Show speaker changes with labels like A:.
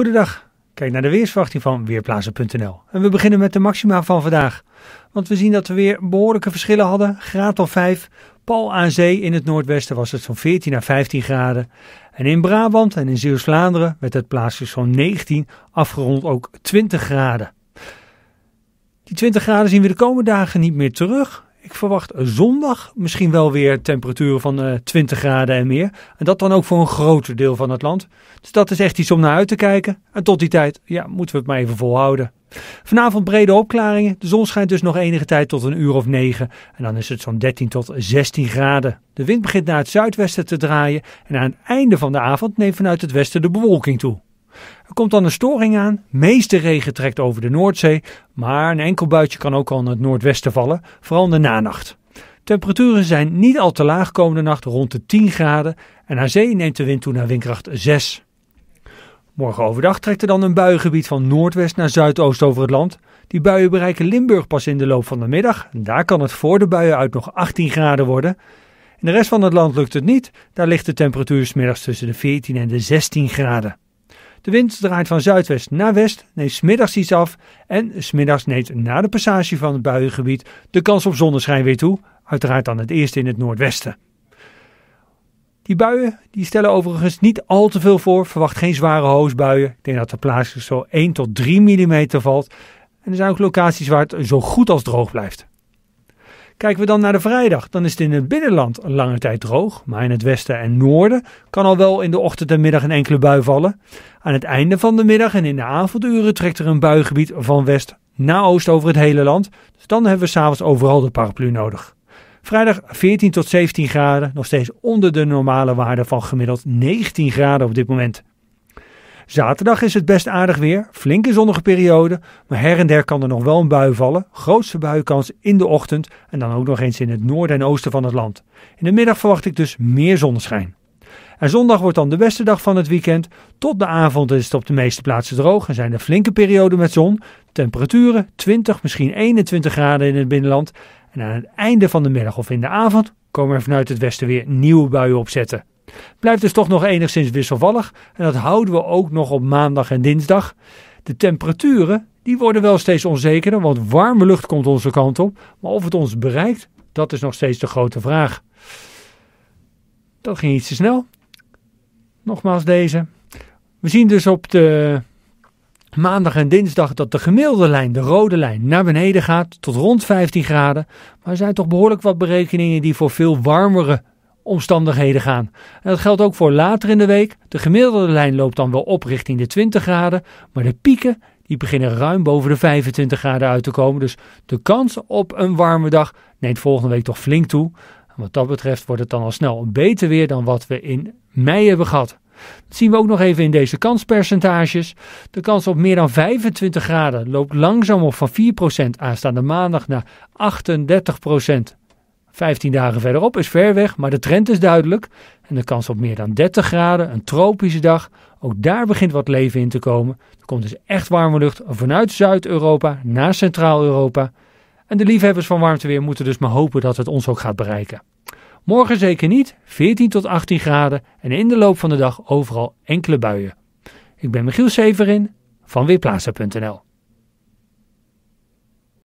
A: Goedendag. Kijk naar de weersverwachting van Weerplaatsen.nl. En we beginnen met de maxima van vandaag. Want we zien dat we weer behoorlijke verschillen hadden. Graad of 5. Pal aan zee in het noordwesten was het zo'n 14 à 15 graden. En in Brabant en in Zeeuws-Vlaanderen werd het plaatsjes zo'n 19, afgerond ook 20 graden. Die 20 graden zien we de komende dagen niet meer terug. Ik verwacht zondag misschien wel weer temperaturen van 20 eh, graden en meer. En dat dan ook voor een groter deel van het land. Dus dat is echt iets om naar uit te kijken. En tot die tijd ja, moeten we het maar even volhouden. Vanavond brede opklaringen. De zon schijnt dus nog enige tijd tot een uur of 9. En dan is het zo'n 13 tot 16 graden. De wind begint naar het zuidwesten te draaien. En aan het einde van de avond neemt vanuit het westen de bewolking toe. Er komt dan een storing aan, meeste regen trekt over de Noordzee, maar een enkel buitje kan ook al in het noordwesten vallen, vooral in de nanacht. Temperaturen zijn niet al te laag komende nacht rond de 10 graden en naar zee neemt de wind toe naar windkracht 6. Morgen overdag trekt er dan een buiengebied van noordwest naar zuidoost over het land. Die buien bereiken Limburg pas in de loop van de middag. en Daar kan het voor de buien uit nog 18 graden worden. In de rest van het land lukt het niet. Daar ligt de temperatuur smiddags tussen de 14 en de 16 graden. De wind draait van zuidwest naar west, neemt smiddags iets af en smiddags neemt na de passage van het buiengebied de kans op zonneschijn weer toe, uiteraard dan het eerste in het noordwesten. Die buien die stellen overigens niet al te veel voor, verwacht geen zware hoosbuien. Ik denk dat er plaatselijk zo 1 tot 3 mm valt en er zijn ook locaties waar het zo goed als droog blijft. Kijken we dan naar de vrijdag, dan is het in het binnenland lange tijd droog. Maar in het westen en noorden kan al wel in de ochtend en middag een enkele bui vallen. Aan het einde van de middag en in de avonduren trekt er een buigebied van west naar oost over het hele land. Dus dan hebben we s'avonds overal de paraplu nodig. Vrijdag 14 tot 17 graden, nog steeds onder de normale waarde van gemiddeld 19 graden op dit moment. Zaterdag is het best aardig weer, flinke zonnige periode, maar her en der kan er nog wel een bui vallen. Grootste buikans in de ochtend en dan ook nog eens in het noorden en oosten van het land. In de middag verwacht ik dus meer zonneschijn. En zondag wordt dan de beste dag van het weekend. Tot de avond is het op de meeste plaatsen droog en zijn er flinke perioden met zon. Temperaturen 20, misschien 21 graden in het binnenland. En aan het einde van de middag of in de avond komen er vanuit het westen weer nieuwe buien opzetten. Blijft dus toch nog enigszins wisselvallig en dat houden we ook nog op maandag en dinsdag. De temperaturen die worden wel steeds onzekerder, want warme lucht komt onze kant op. Maar of het ons bereikt, dat is nog steeds de grote vraag. Dat ging iets te snel. Nogmaals deze. We zien dus op de maandag en dinsdag dat de gemiddelde lijn, de rode lijn, naar beneden gaat tot rond 15 graden. Maar er zijn toch behoorlijk wat berekeningen die voor veel warmere omstandigheden gaan. En dat geldt ook voor later in de week. De gemiddelde lijn loopt dan wel op richting de 20 graden, maar de pieken die beginnen ruim boven de 25 graden uit te komen. Dus de kans op een warme dag neemt volgende week toch flink toe. wat dat betreft wordt het dan al snel beter weer dan wat we in mei hebben gehad. Dat zien we ook nog even in deze kanspercentages. De kans op meer dan 25 graden loopt langzaam op van 4% aanstaande maandag naar 38% 15 dagen verderop is ver weg, maar de trend is duidelijk. En de kans op meer dan 30 graden, een tropische dag, ook daar begint wat leven in te komen. Er komt dus echt warme lucht vanuit Zuid-Europa naar Centraal-Europa. En de liefhebbers van warmteweer moeten dus maar hopen dat het ons ook gaat bereiken. Morgen zeker niet, 14 tot 18 graden en in de loop van de dag overal enkele buien. Ik ben Michiel Severin van Weerplaatsen.nl